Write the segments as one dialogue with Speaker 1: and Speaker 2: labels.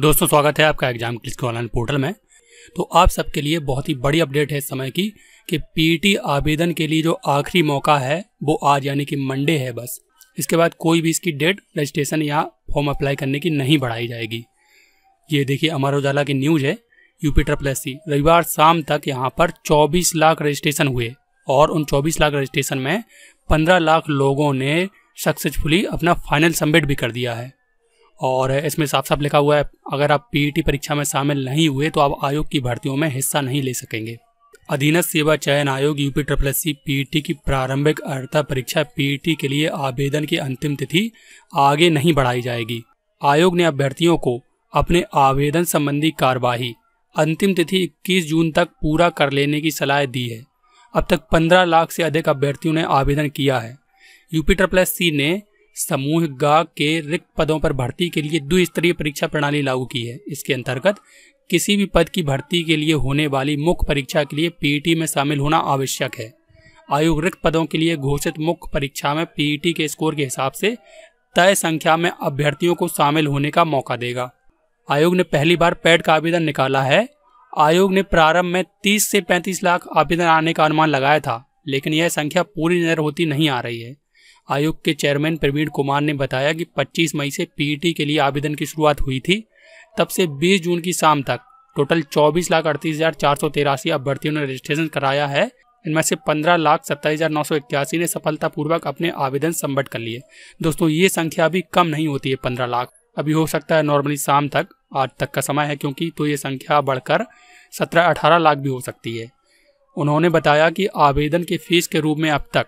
Speaker 1: दोस्तों स्वागत है आपका एग्जाम क्लिस के ऑनलाइन पोर्टल में तो आप सबके लिए बहुत ही बड़ी अपडेट है इस समय की कि पीटी e आवेदन के लिए जो आखिरी मौका है वो आज यानी कि मंडे है बस इसके बाद कोई भी इसकी डेट रजिस्ट्रेशन या फॉर्म अप्लाई करने की नहीं बढ़ाई जाएगी ये देखिए अमर उजाला की न्यूज है यूपी ट्रिपल एस रविवार शाम तक यहाँ पर 24 लाख रजिस्ट्रेशन हुए और उन 24 लाख रजिस्ट्रेशन में 15 लाख लोगों ने सक्सेसफुली अपना फाइनल सबमिट भी कर दिया है और इसमें साफ साफ लिखा हुआ है अगर आप पीई परीक्षा में शामिल नहीं हुए तो आप आयोग की भर्तियों में हिस्सा नहीं ले सकेंगे अधीनस्थ सेवा चयन आयोग यूपी ट्रिपल सी की प्रारंभिक अर्हता परीक्षा पीईटी e के लिए आवेदन की अंतिम तिथि आगे नहीं बढ़ाई जाएगी आयोग ने अभ्यर्थियों को अपने आवेदन संबंधी कार्यवाही अंतिम तिथि 21 जून तक पूरा कर लेने की सलाह दी है अब तक 15 लाख से अधिक अभ्यर्थियों ने आवेदन किया है यूपीटर प्लस सी ने समूह गा के रिक्त पदों पर भर्ती के लिए द्विस्तरीय परीक्षा प्रणाली लागू की है इसके अंतर्गत किसी भी पद की भर्ती के लिए होने वाली मुख्य परीक्षा के लिए पीईटी e में शामिल होना आवश्यक है आयोग रिक्त पदों के लिए घोषित मुख्य परीक्षा में पीईटी e के स्कोर के हिसाब से तय संख्या में अभ्यर्थियों को शामिल होने का मौका देगा आयोग ने पहली बार पैड का आवेदन निकाला है आयोग ने प्रारंभ में 30 से 35 लाख आवेदन आने का अनुमान लगाया था लेकिन यह संख्या पूरी नजर होती नहीं आ रही है आयोग के चेयरमैन प्रवीण कुमार ने बताया कि 25 मई से पीईटी के लिए आवेदन की शुरुआत हुई थी तब से 20 जून की शाम तक टोटल चौबीस लाख अड़तीस हजार चार सौ तेरासी अभ्यर्थियों ने रजिस्ट्रेशन कराया है इनमें से पंद्रह लाख सत्ताईस हजार नौ सौ इक्यासी ने सफलतापूर्वक अपने आवेदन संबट कर लिए दोस्तों ये संख्या अभी कम नहीं होती है पंद्रह लाख अभी हो सकता है नॉर्मली शाम तक आज तक का समय है क्योंकि तो ये संख्या बढ़कर सत्रह अठारह लाख भी हो सकती है उन्होंने बताया कि आवेदन के फीस के रूप में अब तक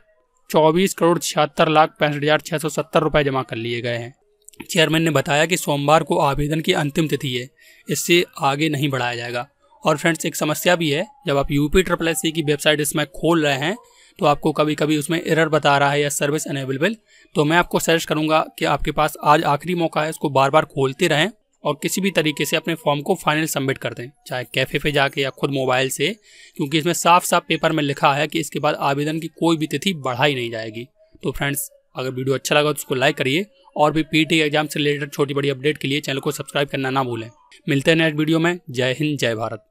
Speaker 1: चौबीस करोड़ छिहत्तर लाख पैंसठ हजार छह सौ सत्तर रुपये जमा कर लिए गए हैं चेयरमैन ने बताया कि सोमवार को आवेदन की अंतिम तिथि है इससे आगे नहीं बढ़ाया जाएगा और फ्रेंड्स एक समस्या भी है जब आप यूपी ट्रिपल एस की वेबसाइट इसमें खोल रहे हैं तो आपको कभी कभी उसमें एरर बता रहा है या सर्विस अनेवेलेबल तो मैं आपको सजेस्ट करूंगा कि आपके पास आज आखिरी मौका है इसको बार बार खोलते रहें और किसी भी तरीके से अपने फॉर्म को फाइनल सबमिट कर दें चाहे कैफे पे जाके या खुद मोबाइल से क्योंकि इसमें साफ साफ पेपर में लिखा है कि इसके बाद आवेदन की कोई भी तिथि बढ़ाई नहीं जाएगी तो फ्रेंड्स अगर वीडियो अच्छा लगा तो उसको लाइक करिए और भी पीटी एग्जाम से रिलेटेड छोटी बड़ी अपडेट के लिए चैनल को सब्सक्राइब करना ना भूलें मिलते हैं नेक्स्ट वीडियो में जय हिंद जय भारत